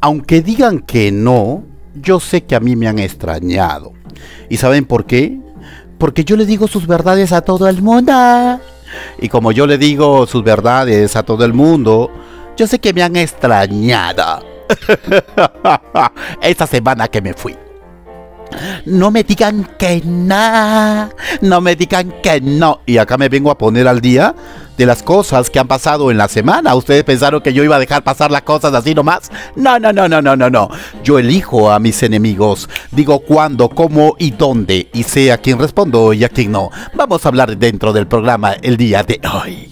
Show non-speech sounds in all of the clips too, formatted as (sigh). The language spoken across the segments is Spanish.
Aunque digan que no, yo sé que a mí me han extrañado. ¿Y saben por qué? Porque yo le digo sus verdades a todo el mundo. Y como yo le digo sus verdades a todo el mundo, yo sé que me han extrañado. (laughs) Esta semana que me fui. No me digan que nada, no me digan que no. Y acá me vengo a poner al día de las cosas que han pasado en la semana. ¿Ustedes pensaron que yo iba a dejar pasar las cosas así nomás? No, no, no, no, no, no, no. Yo elijo a mis enemigos. Digo cuándo, cómo y dónde. Y sé a quién respondo y a quién no. Vamos a hablar dentro del programa el día de hoy.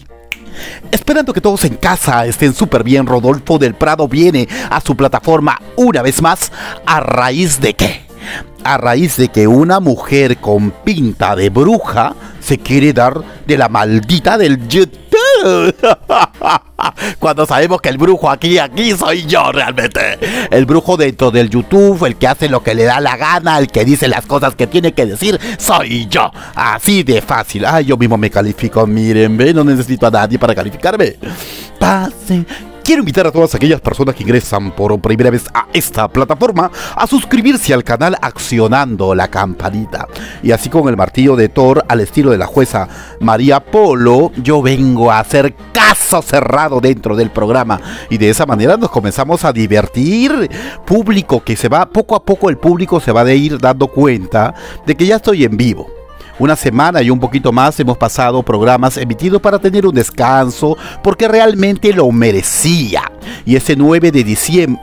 Esperando que todos en casa estén súper bien, Rodolfo del Prado viene a su plataforma una vez más. ¿A raíz de qué? a raíz de que una mujer con pinta de bruja se quiere dar de la maldita del YouTube. (laughs) Cuando sabemos que el brujo aquí, aquí soy yo realmente. El brujo dentro del YouTube, el que hace lo que le da la gana, el que dice las cosas que tiene que decir, soy yo. Así de fácil. Ay, yo mismo me califico, miren, ve, no necesito a nadie para calificarme. Pase quiero invitar a todas aquellas personas que ingresan por primera vez a esta plataforma a suscribirse al canal accionando la campanita. Y así con el martillo de Thor al estilo de la jueza María Polo, yo vengo a hacer caso cerrado dentro del programa. Y de esa manera nos comenzamos a divertir. Público que se va, poco a poco el público se va de ir dando cuenta de que ya estoy en vivo una semana y un poquito más hemos pasado programas emitidos para tener un descanso porque realmente lo merecía. Y ese 9 de diciembre,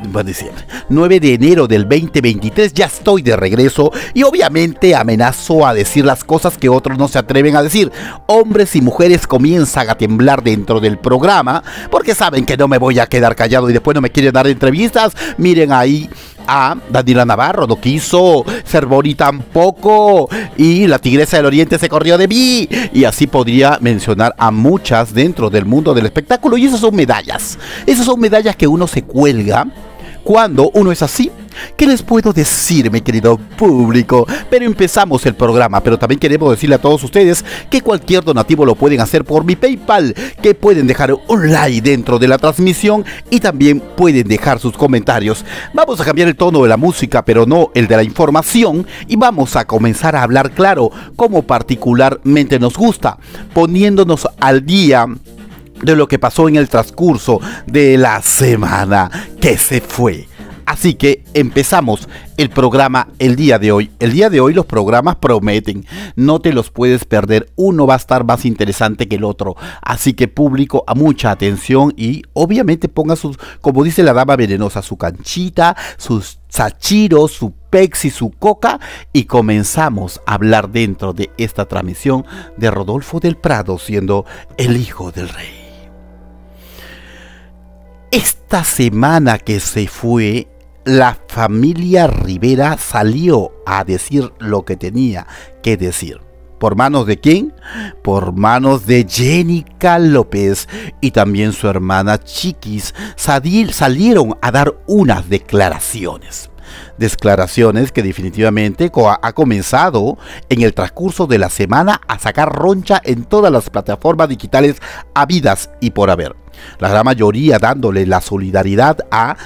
9 de enero del 2023 ya estoy de regreso y obviamente amenazo a decir las cosas que otros no se atreven a decir. Hombres y mujeres comienzan a temblar dentro del programa porque saben que no me voy a quedar callado y después no me quieren dar entrevistas. Miren ahí a Daniela Navarro, no quiso, Cervoni tampoco, y la Tigresa del Oriente se corrió de mí. Y así podría mencionar a muchas dentro del mundo del espectáculo, y esas son medallas. Esas son medallas medallas que uno se cuelga cuando uno es así. ¿Qué les puedo decir, mi querido público? Pero empezamos el programa, pero también queremos decirle a todos ustedes que cualquier donativo lo pueden hacer por mi PayPal, que pueden dejar un like dentro de la transmisión y también pueden dejar sus comentarios. Vamos a cambiar el tono de la música, pero no el de la información, y vamos a comenzar a hablar claro, como particularmente nos gusta, poniéndonos al día de lo que pasó en el transcurso de la semana que se fue. Así que empezamos el programa el día de hoy. El día de hoy los programas prometen, no te los puedes perder, uno va a estar más interesante que el otro. Así que público, a mucha atención y obviamente ponga sus, como dice la dama venenosa, su canchita, sus sachiros, su y su coca y comenzamos a hablar dentro de esta transmisión de Rodolfo del Prado siendo el hijo del rey. Esta semana que se fue, la familia Rivera salió a decir lo que tenía que decir. ¿Por manos de quién? Por manos de Jenica López y también su hermana Chiquis salieron a dar unas declaraciones. Declaraciones que definitivamente ha comenzado en el transcurso de la semana a sacar roncha en todas las plataformas digitales habidas y por haber. La gran mayoría dándole la solidaridad a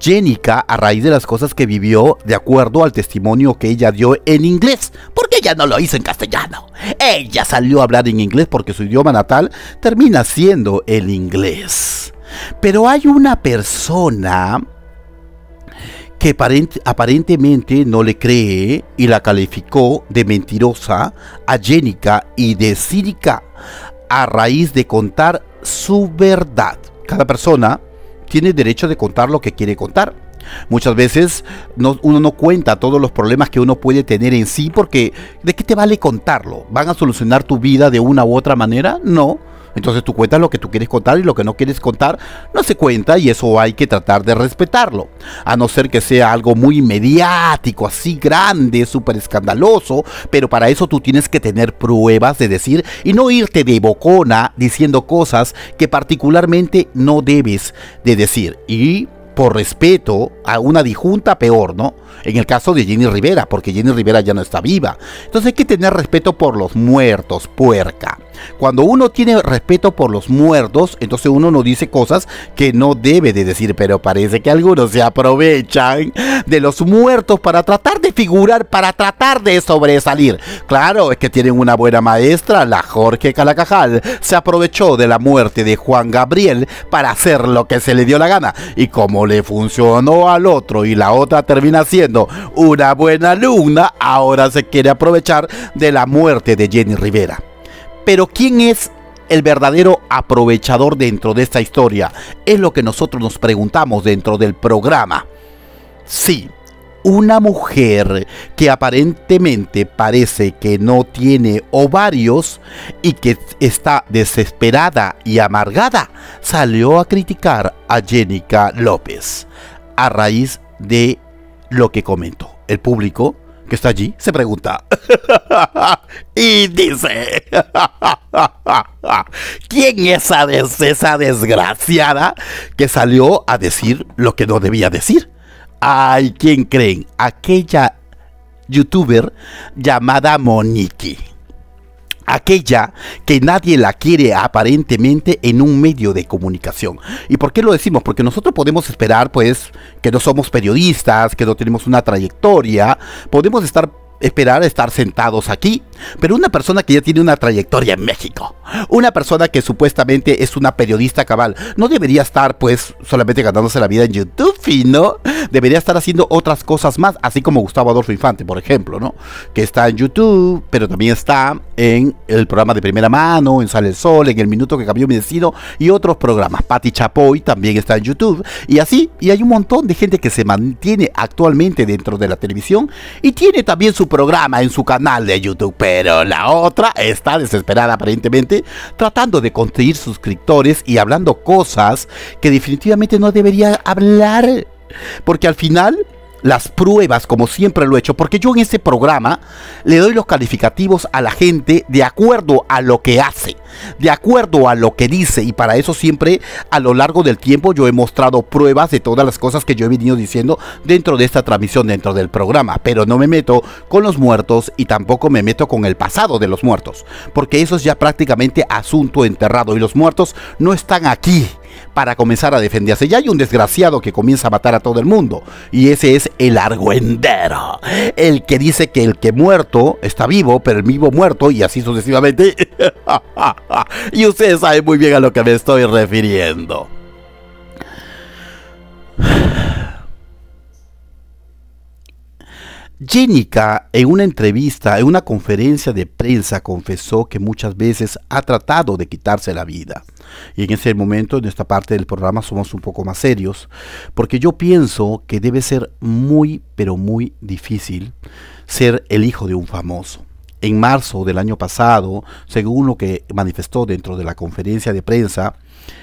Jenica a raíz de las cosas que vivió de acuerdo al testimonio que ella dio en inglés, porque ella no lo hizo en castellano. Ella salió a hablar en inglés porque su idioma natal termina siendo el inglés. Pero hay una persona que aparentemente no le cree y la calificó de mentirosa, agénica y de cínica a raíz de contar su verdad. Cada persona tiene derecho de contar lo que quiere contar. Muchas veces uno no cuenta todos los problemas que uno puede tener en sí porque ¿de qué te vale contarlo? ¿Van a solucionar tu vida de una u otra manera? No entonces tú cuentas lo que tú quieres contar y lo que no quieres contar no se cuenta y eso hay que tratar de respetarlo. A no ser que sea algo muy mediático, así grande, súper escandaloso, pero para eso tú tienes que tener pruebas de decir y no irte de bocona diciendo cosas que particularmente no debes de decir. Y por respeto a una disjunta peor, ¿no? En el caso de Jenny Rivera, porque Jenny Rivera ya no está viva. Entonces hay que tener respeto por los muertos, puerca. Cuando uno tiene respeto por los muertos, entonces uno no dice cosas que no debe de decir, pero parece que algunos se aprovechan de los muertos para tratar de figurar, para tratar de sobresalir. Claro, es que tienen una buena maestra, la Jorge Calacajal, se aprovechó de la muerte de Juan Gabriel para hacer lo que se le dio la gana. Y como le funcionó al otro y la otra termina siendo una buena alumna, ahora se quiere aprovechar de la muerte de Jenny Rivera. Pero ¿quién es el verdadero aprovechador dentro de esta historia? Es lo que nosotros nos preguntamos dentro del programa. Sí, una mujer que aparentemente parece que no tiene ovarios y que está desesperada y amargada, salió a criticar a Jenica López a raíz de lo que comentó. El público que está allí se pregunta. (laughs) y dice, (laughs) ¿quién es esa, desgraciada que salió a decir lo que no debía decir? Ay, ¿quién creen? Aquella youtuber llamada Moniki aquella que nadie la quiere aparentemente en un medio de comunicación. ¿Y por qué lo decimos? Porque nosotros podemos esperar, pues, que no somos periodistas, que no tenemos una trayectoria, podemos estar esperar estar sentados aquí, pero una persona que ya tiene una trayectoria en México, una persona que supuestamente es una periodista cabal, no debería estar pues solamente ganándose la vida en YouTube, ¿no? debería estar haciendo otras cosas más, así como Gustavo Adolfo Infante, por ejemplo, ¿no? Que está en YouTube, pero también está en el programa de primera mano, en Sale el Sol, en El Minuto que Cambió Mi Destino y otros programas. Patti Chapoy también está en YouTube y así, y hay un montón de gente que se mantiene actualmente dentro de la televisión y tiene también su programa en su canal de YouTube, pero la otra está desesperada aparentemente tratando de conseguir suscriptores y hablando cosas que definitivamente no debería hablar porque al final las pruebas, como siempre lo he hecho, porque yo en este programa le doy los calificativos a la gente de acuerdo a lo que hace, de acuerdo a lo que dice, y para eso siempre a lo largo del tiempo yo he mostrado pruebas de todas las cosas que yo he venido diciendo dentro de esta transmisión, dentro del programa, pero no me meto con los muertos y tampoco me meto con el pasado de los muertos, porque eso es ya prácticamente asunto enterrado y los muertos no están aquí para comenzar a defenderse. Ya hay un desgraciado que comienza a matar a todo el mundo y ese es el argüendero, el que dice que el que muerto está vivo, pero el vivo muerto y así sucesivamente. (laughs) y ustedes saben muy bien a lo que me estoy refiriendo. Jenica en una entrevista, en una conferencia de prensa, confesó que muchas veces ha tratado de quitarse la vida. Y en ese momento, en esta parte del programa, somos un poco más serios, porque yo pienso que debe ser muy, pero muy difícil ser el hijo de un famoso. En marzo del año pasado, según lo que manifestó dentro de la conferencia de prensa,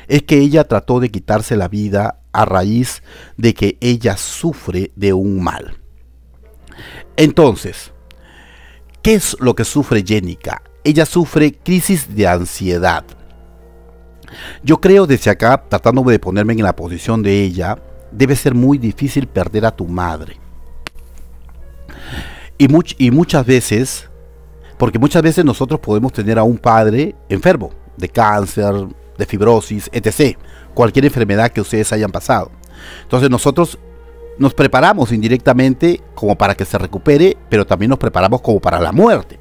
es que ella trató de quitarse la vida a raíz de que ella sufre de un mal. Entonces, ¿qué es lo que sufre Jenica? Ella sufre crisis de ansiedad. Yo creo desde acá, tratándome de ponerme en la posición de ella, debe ser muy difícil perder a tu madre. Y, y muchas veces, porque muchas veces nosotros podemos tener a un padre enfermo, de cáncer, de fibrosis, etc. Cualquier enfermedad que ustedes hayan pasado. Entonces nosotros nos preparamos indirectamente como para que se recupere, pero también nos preparamos como para la muerte.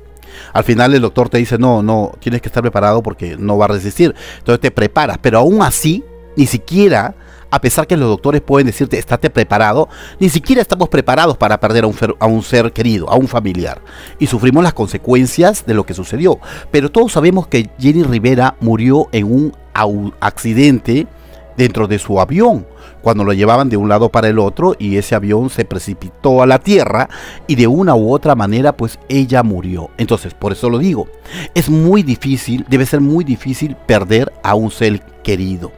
Al final el doctor te dice, no, no, tienes que estar preparado porque no va a resistir. Entonces te preparas, pero aún así, ni siquiera, a pesar que los doctores pueden decirte, estate preparado, ni siquiera estamos preparados para perder a un, a un ser querido, a un familiar. Y sufrimos las consecuencias de lo que sucedió. Pero todos sabemos que Jenny Rivera murió en un accidente dentro de su avión cuando lo llevaban de un lado para el otro y ese avión se precipitó a la tierra y de una u otra manera pues ella murió. Entonces, por eso lo digo, es muy difícil, debe ser muy difícil perder a un ser querido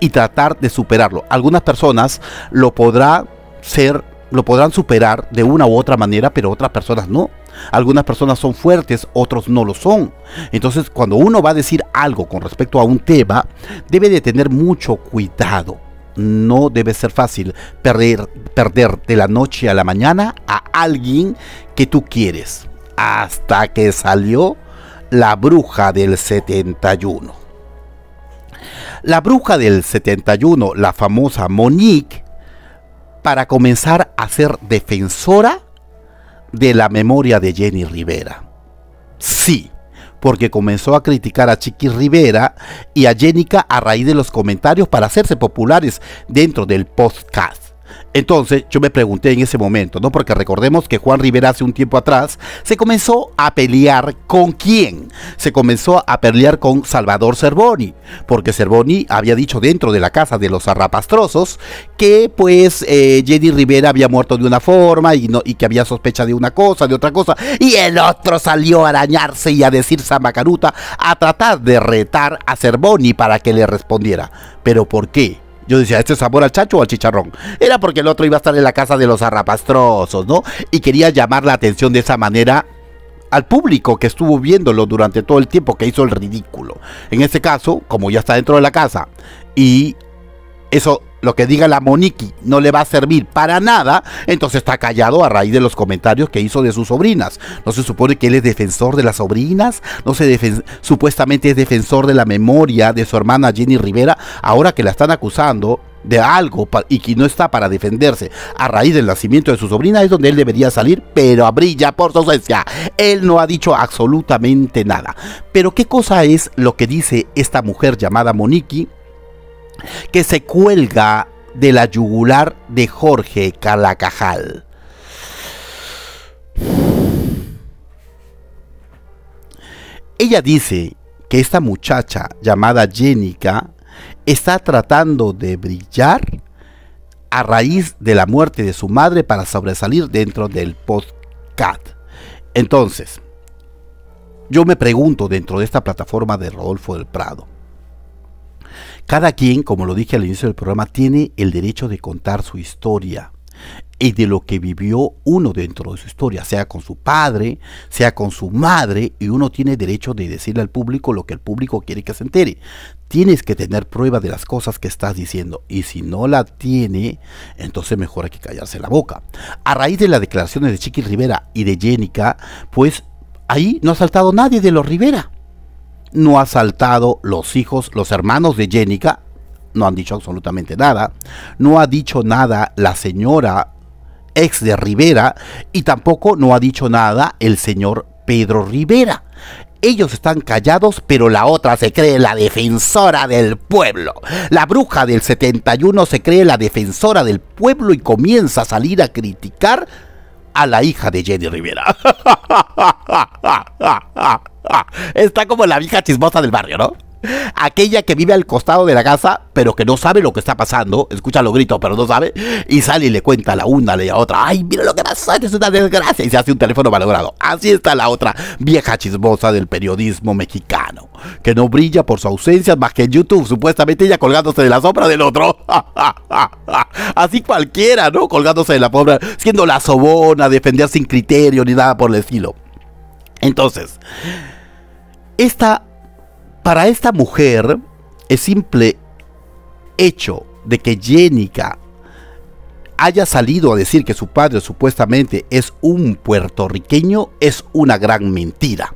y tratar de superarlo. Algunas personas lo podrá ser lo podrán superar de una u otra manera, pero otras personas no. Algunas personas son fuertes, otros no lo son. Entonces, cuando uno va a decir algo con respecto a un tema, debe de tener mucho cuidado. No debe ser fácil perder, perder de la noche a la mañana a alguien que tú quieres. Hasta que salió la bruja del 71. La bruja del 71, la famosa Monique, para comenzar a ser defensora de la memoria de Jenny Rivera. Sí, porque comenzó a criticar a Chiqui Rivera y a Jenica a raíz de los comentarios para hacerse populares dentro del podcast. Entonces yo me pregunté en ese momento, ¿no? Porque recordemos que Juan Rivera hace un tiempo atrás se comenzó a pelear con quién. Se comenzó a pelear con Salvador Cervoni, porque Cervoni había dicho dentro de la casa de los arrapastrosos que pues eh, Jenny Rivera había muerto de una forma y, no, y que había sospecha de una cosa, de otra cosa. Y el otro salió a arañarse y a decir Samacaruta a tratar de retar a Cervoni para que le respondiera. ¿Pero por qué? Yo decía, ¿este sabor al chacho o al chicharrón? Era porque el otro iba a estar en la casa de los arrapastrosos, ¿no? Y quería llamar la atención de esa manera al público que estuvo viéndolo durante todo el tiempo que hizo el ridículo. En este caso, como ya está dentro de la casa y eso lo que diga la Moniki no le va a servir para nada, entonces está callado a raíz de los comentarios que hizo de sus sobrinas. ¿No se supone que él es defensor de las sobrinas? ¿No se supuestamente es defensor de la memoria de su hermana Jenny Rivera? Ahora que la están acusando de algo y que no está para defenderse a raíz del nacimiento de su sobrina es donde él debería salir, pero brilla por su ausencia. Él no ha dicho absolutamente nada. Pero ¿qué cosa es lo que dice esta mujer llamada Moniki que se cuelga de la yugular de Jorge Calacajal. Ella dice que esta muchacha llamada Jenica está tratando de brillar a raíz de la muerte de su madre para sobresalir dentro del podcast. Entonces, yo me pregunto dentro de esta plataforma de Rodolfo del Prado, cada quien, como lo dije al inicio del programa, tiene el derecho de contar su historia y de lo que vivió uno dentro de su historia, sea con su padre, sea con su madre, y uno tiene derecho de decirle al público lo que el público quiere que se entere. Tienes que tener prueba de las cosas que estás diciendo, y si no la tiene, entonces mejor hay que callarse la boca. A raíz de las declaraciones de Chiqui Rivera y de Jenica, pues ahí no ha saltado nadie de los Rivera no ha saltado los hijos, los hermanos de Jenica, no han dicho absolutamente nada, no ha dicho nada la señora ex de Rivera y tampoco no ha dicho nada el señor Pedro Rivera. Ellos están callados, pero la otra se cree la defensora del pueblo. La bruja del 71 se cree la defensora del pueblo y comienza a salir a criticar a la hija de Jenny Rivera. (laughs) Está como la vieja chismosa del barrio, ¿no? Aquella que vive al costado de la casa, pero que no sabe lo que está pasando, escucha los gritos, pero no sabe, y sale y le cuenta a la una, le a la otra, ay, mira lo que pasa, es una desgracia, y se hace un teléfono malogrado. Así está la otra vieja chismosa del periodismo mexicano, que no brilla por su ausencia más que en YouTube, supuestamente ella colgándose de la sombra del otro. (laughs) Así cualquiera, ¿no? Colgándose de la sombra siendo la sobona, defender sin criterio ni nada por el estilo. Entonces, esta, para esta mujer, el simple hecho de que Jenica haya salido a decir que su padre supuestamente es un puertorriqueño es una gran mentira.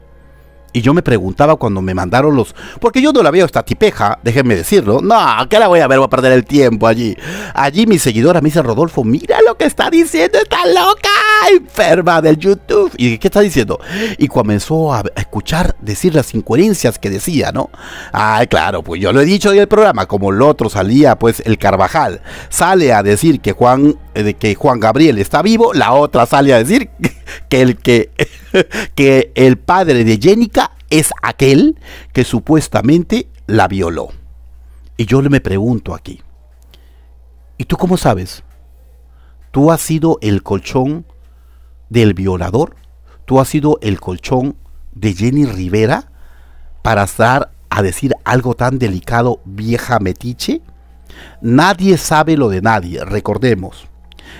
Y yo me preguntaba cuando me mandaron los... Porque yo no la veo esta tipeja, déjenme decirlo. No, ¿qué la voy a ver, voy a perder el tiempo allí. Allí mi seguidora me dice, Rodolfo, mira lo que está diciendo, está loca enferma del YouTube. ¿Y qué está diciendo? Y comenzó a escuchar decir las incoherencias que decía, ¿no? Ay, claro, pues yo lo he dicho en el programa, como el otro salía, pues el Carvajal sale a decir que Juan, eh, que Juan Gabriel está vivo, la otra sale a decir (laughs) que el, que, (laughs) que el padre de Jenica es aquel que supuestamente la violó. Y yo le me pregunto aquí, ¿y tú cómo sabes? Tú has sido el colchón del violador, tú has sido el colchón de Jenny Rivera para estar a decir algo tan delicado, vieja metiche. Nadie sabe lo de nadie, recordemos.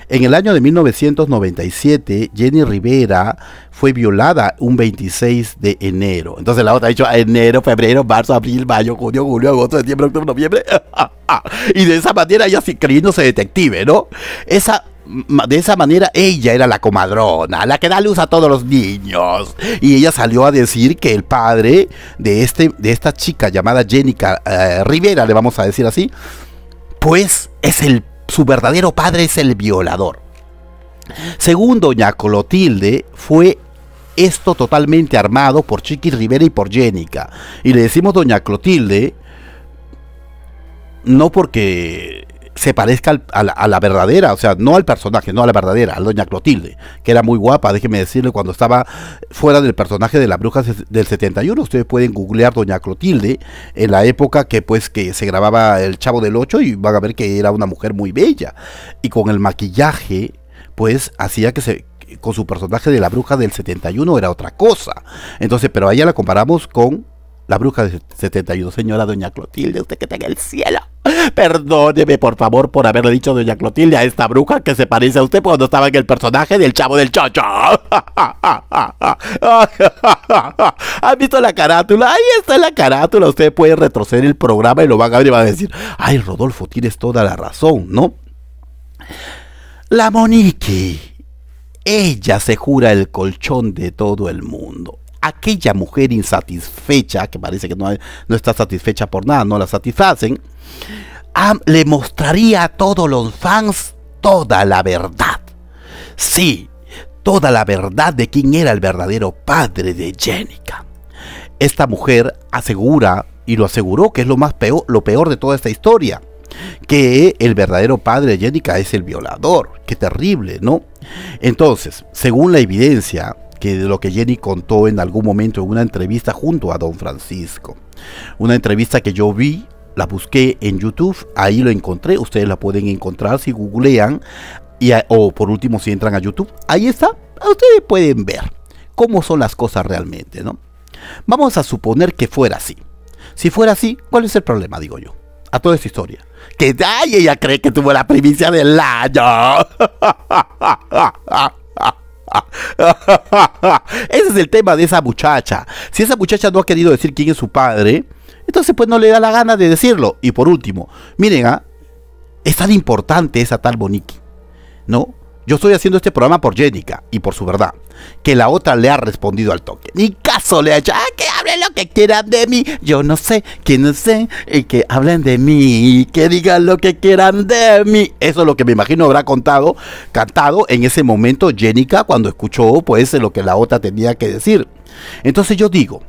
En el año de 1997, Jenny Rivera fue violada un 26 de enero. Entonces la otra ha dicho ah, enero, febrero, marzo, abril, mayo, junio, julio, agosto, septiembre, octubre, noviembre. (laughs) y de esa manera ella se detective, ¿no? Esa de esa manera ella era la comadrona, la que da luz a todos los niños. Y ella salió a decir que el padre de, este, de esta chica llamada Jenica eh, Rivera, le vamos a decir así, pues es el, su verdadero padre es el violador. Según doña Clotilde, fue esto totalmente armado por Chiqui Rivera y por Jenica. Y le decimos doña Clotilde, no porque se parezca a, la, verdadera, o sea, no al personaje, no a la verdadera, a Doña Clotilde, que era muy guapa, déjeme decirle, cuando estaba fuera del personaje de la bruja del 71, ustedes pueden googlear Doña Clotilde en la época que pues que se grababa El Chavo del 8 y van a ver que era una mujer muy bella y con el maquillaje pues hacía que se con su personaje de la bruja del 71 era otra cosa. Entonces, pero ahí ella la comparamos con la bruja del 71, señora Doña Clotilde, usted que tenga el cielo. Perdóneme, por favor, por haberle dicho doña Clotilde a esta bruja que se parece a usted cuando estaba en el personaje del chavo del chocho. (laughs) ...ha visto la carátula? Ahí está la carátula. Usted puede retroceder el programa y lo van a ver y van a decir, ay, Rodolfo, tienes toda la razón, ¿no? La Monique. Ella se jura el colchón de todo el mundo aquella mujer insatisfecha, que parece que no, está satisfecha por nada, no la satisfacen, le mostraría a todos los fans toda la verdad. Sí, toda la verdad de quién era el verdadero padre de Jenica. Esta mujer asegura, y lo aseguró que es lo, más peor, lo peor de toda esta historia, que el verdadero padre de Jenica es el violador. Qué terrible, ¿no? Entonces, según la evidencia, que de lo que Jenny contó en algún momento en una entrevista junto a Don Francisco. Una entrevista que yo vi la busqué en YouTube, ahí lo encontré, ustedes la pueden encontrar si googlean y, o por último si entran a YouTube, ahí está, ustedes pueden ver cómo son las cosas realmente, ¿no? Vamos a suponer que fuera así. Si fuera así, ¿cuál es el problema, digo yo? A toda esta historia. Que ay, ella cree que tuvo la primicia del año. (laughs) Ese es el tema de esa muchacha. Si esa muchacha no ha querido decir quién es su padre, entonces, pues no le da la gana de decirlo. Y por último, miren, ¿ah? es tan importante esa tal Boniki, ¿no? Yo estoy haciendo este programa por Jenica y por su verdad. Que la otra le ha respondido al toque. Ni caso le ha hecho. Ah, que hablen lo que quieran de mí. Yo no sé, que no sé. Y que hablen de mí. Y que digan lo que quieran de mí. Eso es lo que me imagino habrá contado, cantado en ese momento Jenica cuando escuchó pues lo que la otra tenía que decir. Entonces yo digo,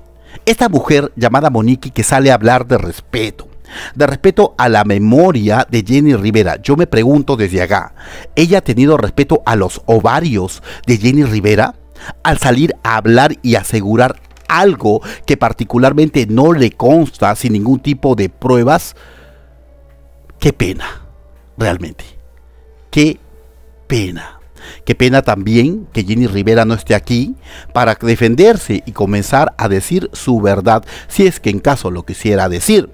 esta mujer llamada Monique que sale a hablar de respeto, de respeto a la memoria de Jenny Rivera. Yo me pregunto desde acá, ¿ella ha tenido respeto a los ovarios de Jenny Rivera? Al salir a hablar y asegurar algo que particularmente no le consta sin ningún tipo de pruebas, qué pena, realmente. Qué pena. Qué pena también que Jenny Rivera no esté aquí para defenderse y comenzar a decir su verdad, si es que en caso lo quisiera decir.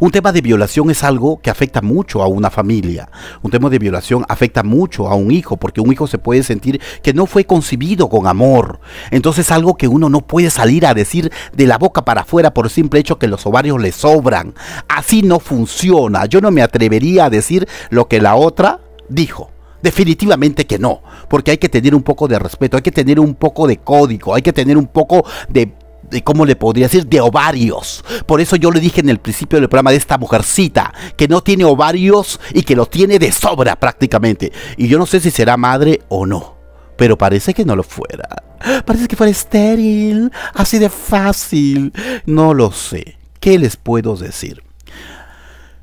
Un tema de violación es algo que afecta mucho a una familia. Un tema de violación afecta mucho a un hijo, porque un hijo se puede sentir que no fue concebido con amor. Entonces algo que uno no puede salir a decir de la boca para afuera por simple hecho que los ovarios le sobran. Así no funciona. Yo no me atrevería a decir lo que la otra dijo. Definitivamente que no, porque hay que tener un poco de respeto, hay que tener un poco de código, hay que tener un poco de cómo le podría decir, de ovarios. Por eso yo le dije en el principio del programa de esta mujercita, que no tiene ovarios y que lo tiene de sobra prácticamente. Y yo no sé si será madre o no, pero parece que no lo fuera. Parece que fuera estéril, así de fácil. No lo sé. ¿Qué les puedo decir?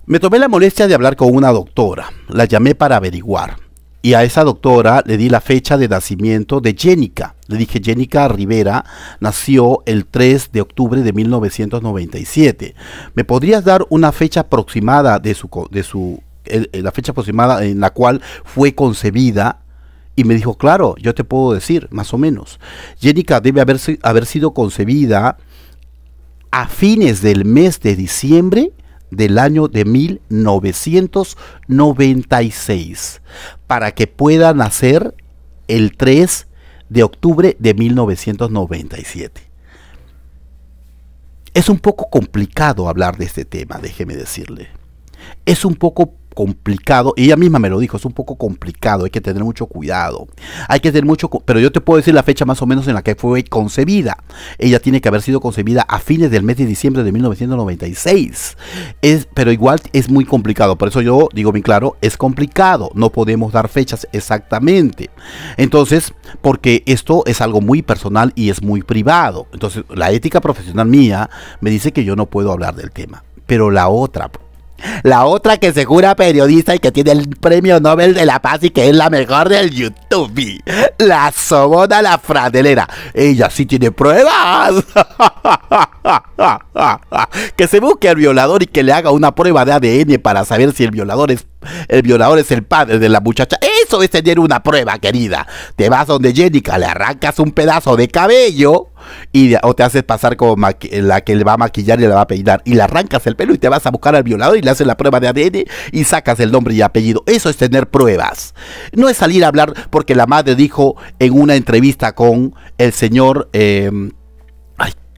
Me tomé la molestia de hablar con una doctora. La llamé para averiguar y a esa doctora le di la fecha de nacimiento de Jenica. Le dije, Jenica Rivera nació el 3 de octubre de 1997. ¿Me podrías dar una fecha aproximada de su... De su eh, la fecha aproximada en la cual fue concebida y me dijo, claro, yo te puedo decir, más o menos. Jenica debe haberse, haber sido concebida a fines del mes de diciembre del año de 1996 para que pueda nacer el 3 de octubre de 1997. Es un poco complicado hablar de este tema, déjeme decirle. Es un poco complicado. Ella misma me lo dijo, es un poco complicado, hay que tener mucho cuidado. Hay que tener mucho, pero yo te puedo decir la fecha más o menos en la que fue concebida. Ella tiene que haber sido concebida a fines del mes de diciembre de 1996. Es, pero igual es muy complicado, por eso yo digo bien claro, es complicado, no podemos dar fechas exactamente. Entonces, porque esto es algo muy personal y es muy privado. Entonces, la ética profesional mía me dice que yo no puedo hablar del tema, pero la otra la otra que se jura periodista y que tiene el premio Nobel de la Paz y que es la mejor del YouTube. La sobona la fradelera. Ella sí tiene pruebas. (laughs) que se busque al violador y que le haga una prueba de ADN para saber si el violador es el violador es el padre de la muchacha. Eso es tener una prueba, querida. Te vas donde Jenica, le arrancas un pedazo de cabello y o te haces pasar como la que le va a maquillar y le va a peinar y le arrancas el pelo y te vas a buscar al violador y le haces la prueba de ADN y sacas el nombre y apellido. Eso es tener pruebas. No es salir a hablar porque la madre dijo en una entrevista con el señor em,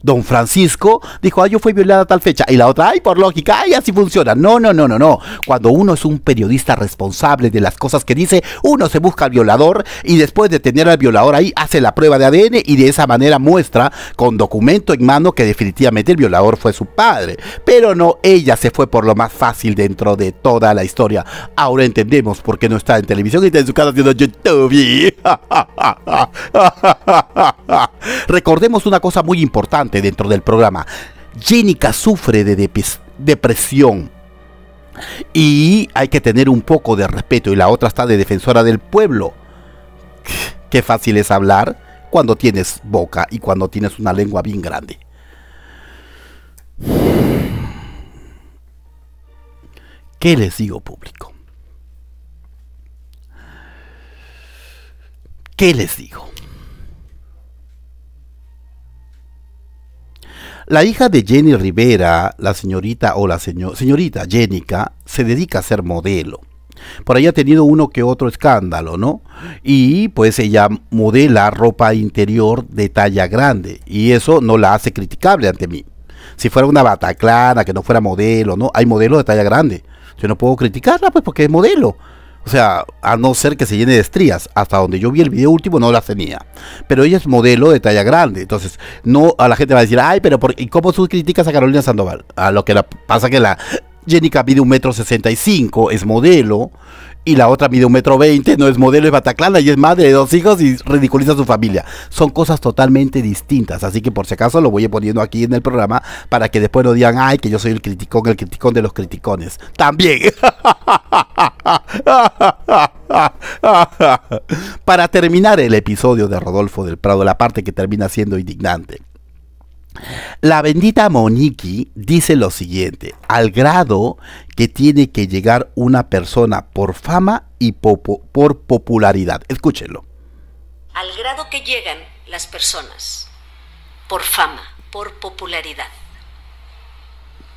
Don Francisco dijo, Ay yo fui violada a tal fecha. Y la otra, ay, por lógica, ay, así funciona. No, no, no, no, no. Cuando uno es un periodista responsable de las cosas que dice, uno se busca al violador y después de tener al violador ahí, hace la prueba de ADN y de esa manera muestra con documento en mano que definitivamente el violador fue su padre. Pero no, ella se fue por lo más fácil dentro de toda la historia. Ahora entendemos por qué no está en televisión y está en su casa haciendo YouTube. (laughs) Recordemos una cosa muy importante dentro del programa. Jenica sufre de depresión. Y hay que tener un poco de respeto. Y la otra está de defensora del pueblo. Qué fácil es hablar cuando tienes boca y cuando tienes una lengua bien grande. ¿Qué les digo público? ¿Qué les digo? La hija de Jenny Rivera, la señorita o la señor, señorita Jenica, se dedica a ser modelo. Por ahí ha tenido uno que otro escándalo, ¿no? Y pues ella modela ropa interior de talla grande y eso no la hace criticable ante mí. Si fuera una bataclana que no fuera modelo, ¿no? Hay modelo de talla grande. Yo no puedo criticarla pues porque es modelo. O sea, a no ser que se llene de estrías. Hasta donde yo vi el video último no las tenía. Pero ella es modelo de talla grande. Entonces, no a la gente va a decir, ay, pero ¿y cómo tú criticas a Carolina Sandoval? A lo que la, pasa que la Jenica mide un metro sesenta y cinco, es modelo y la otra mide un metro veinte, no es modelo, es bataclana y es madre de dos hijos y ridiculiza a su familia. Son cosas totalmente distintas, así que por si acaso lo voy a poniendo aquí en el programa para que después no digan, ay, que yo soy el criticón, el criticón de los criticones. También. (laughs) para terminar el episodio de Rodolfo del Prado, la parte que termina siendo indignante. La bendita Moniki dice lo siguiente, al grado que tiene que llegar una persona por fama y por popularidad. Escúchenlo. Al grado que llegan las personas por fama, por popularidad,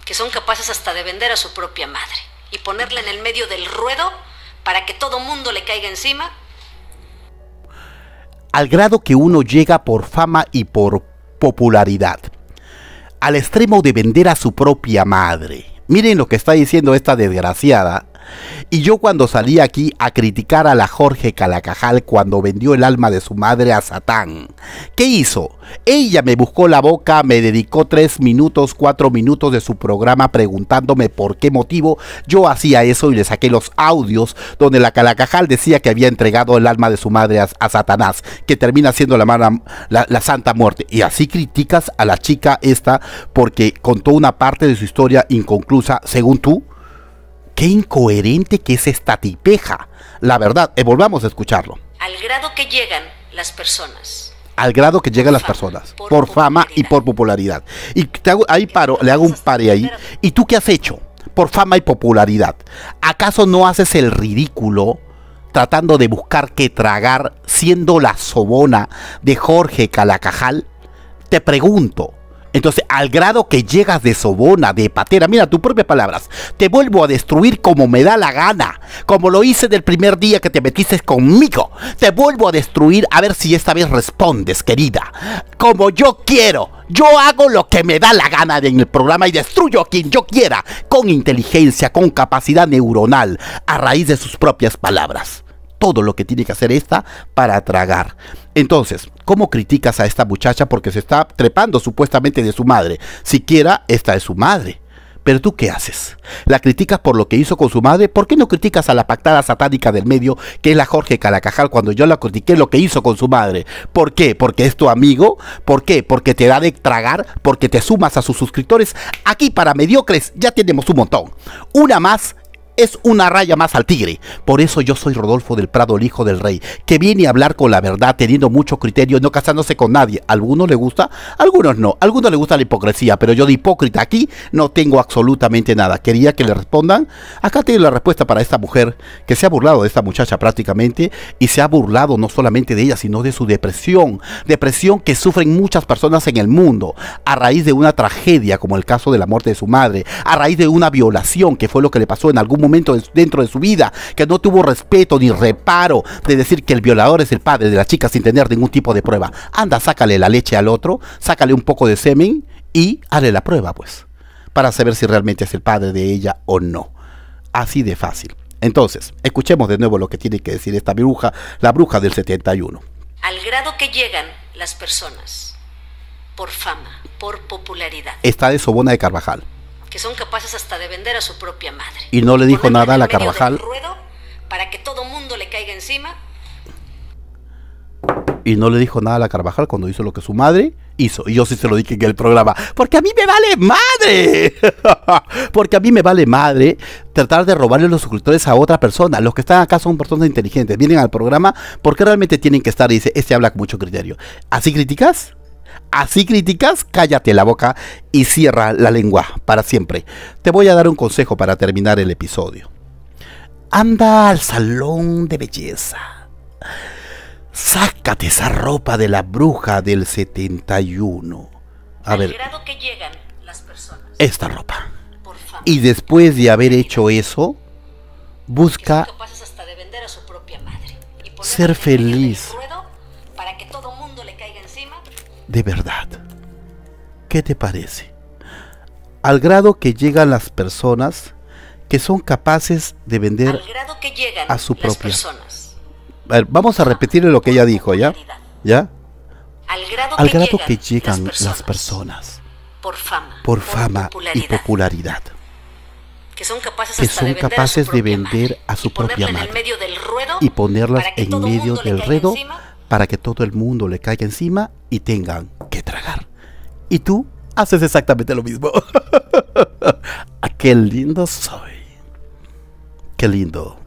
que son capaces hasta de vender a su propia madre y ponerla en el medio del ruedo para que todo mundo le caiga encima. Al grado que uno llega por fama y por popularidad, al extremo de vender a su propia madre. Miren lo que está diciendo esta desgraciada y yo cuando salí aquí a criticar a la Jorge Calacajal cuando vendió el alma de su madre a Satán, ¿qué hizo? Ella me buscó la boca, me dedicó tres minutos, cuatro minutos de su programa preguntándome por qué motivo yo hacía eso y le saqué los audios donde la Calacajal decía que había entregado el alma de su madre a, Satanás, que termina siendo la Santa Muerte. Y así criticas a la chica esta porque contó una parte de su historia inconclusa, según tú qué incoherente que es esta tipeja. La verdad, eh, volvamos a escucharlo. Al grado que llegan las personas. Al grado que llegan las personas, por, fama y por popularidad. Y te ahí paro, le hago un pare ahí. ¿Y tú qué has hecho? Por fama y popularidad. ¿Acaso no haces el ridículo? tratando de buscar que tragar siendo la sobona de Jorge Calacajal? Te pregunto, entonces, al grado que llegas de sobona, de patera, mira tus propias palabras, te vuelvo a destruir como me da la gana, como lo hice del primer día que te metiste conmigo, te vuelvo a destruir a ver si esta vez respondes, querida, como yo quiero. Yo hago lo que me da la gana en el programa y destruyo a quien yo quiera, con inteligencia, con capacidad neuronal, a raíz de sus propias palabras. Todo lo que tiene que hacer esta para tragar. Entonces, ¿cómo criticas a esta muchacha porque se está trepando supuestamente de su madre? Siquiera esta es su madre. Pero tú qué haces? ¿La criticas por lo que hizo con su madre? ¿Por qué no criticas a la pactada satánica del medio, que es la Jorge Calacajal, cuando yo la critiqué lo que hizo con su madre? ¿Por qué? ¿Porque es tu amigo? ¿Por qué? ¿Porque te da de tragar? ¿Porque te sumas a sus suscriptores? Aquí para mediocres ya tenemos un montón. Una más es una raya más al tigre. Por eso yo soy Rodolfo del Prado, el hijo del rey, que viene a hablar con la verdad, teniendo mucho criterio, no casándose con nadie. Algunos le gusta, algunos no. Algunos le gusta la hipocresía, pero yo de hipócrita aquí no tengo absolutamente nada. Quería que le respondan. Acá tiene la respuesta para esta mujer que se ha burlado de esta muchacha prácticamente y se ha burlado no solamente de ella, sino de su depresión. Depresión que sufren muchas personas en el mundo a raíz de una tragedia como el caso de la muerte de su madre, a raíz de una violación que fue lo que le pasó en algún momento dentro de su vida, que no tuvo respeto ni reparo de decir que el violador es el padre de la chica sin tener ningún tipo de prueba. Anda, sácale la leche al otro, sácale un poco de semen y hale la prueba, pues, para saber si realmente es el padre de ella o no. Así de fácil. Entonces, escuchemos de nuevo lo que tiene que decir esta bruja, la bruja del 71. Al grado que llegan las personas, por fama, por popularidad. Está de Sobona de Carvajal que son capaces hasta de vender a su propia madre. Y no le dijo nada a la Carvajal. para que todo mundo le caiga encima. Y no le dijo nada a la Carvajal cuando hizo lo que su madre hizo. Y yo sí se lo dije en el programa. Porque a mí me vale madre. (laughs) porque a mí me vale madre tratar de robarle los suscriptores a otra persona. Los que están acá son personas inteligentes. Vienen al programa porque realmente tienen que estar. dice, este habla con mucho criterio. ¿Así criticas? Así críticas, cállate la boca y cierra la lengua para siempre. Te voy a dar un consejo para terminar el episodio. Anda al salón de belleza. Sácate esa ropa de la bruja del 71. A ver. Esta ropa. Y después de haber hecho eso, busca ser feliz de verdad. ¿Qué te parece? Al grado que llegan las personas que son capaces de vender a su propia. Personas. vamos a repetirle lo que ella dijo, ¿ya? ¿Ya? Al grado, que, llegan las personas, por fama, y popularidad, que son capaces, de, vender capaces de vender a su propia madre, y ponerlas en medio del ruedo para que todo el mundo le caiga encima y tengan que tragar. Y tú haces exactamente lo mismo. (laughs) Ah, ¡Qué lindo soy! ¡Qué lindo!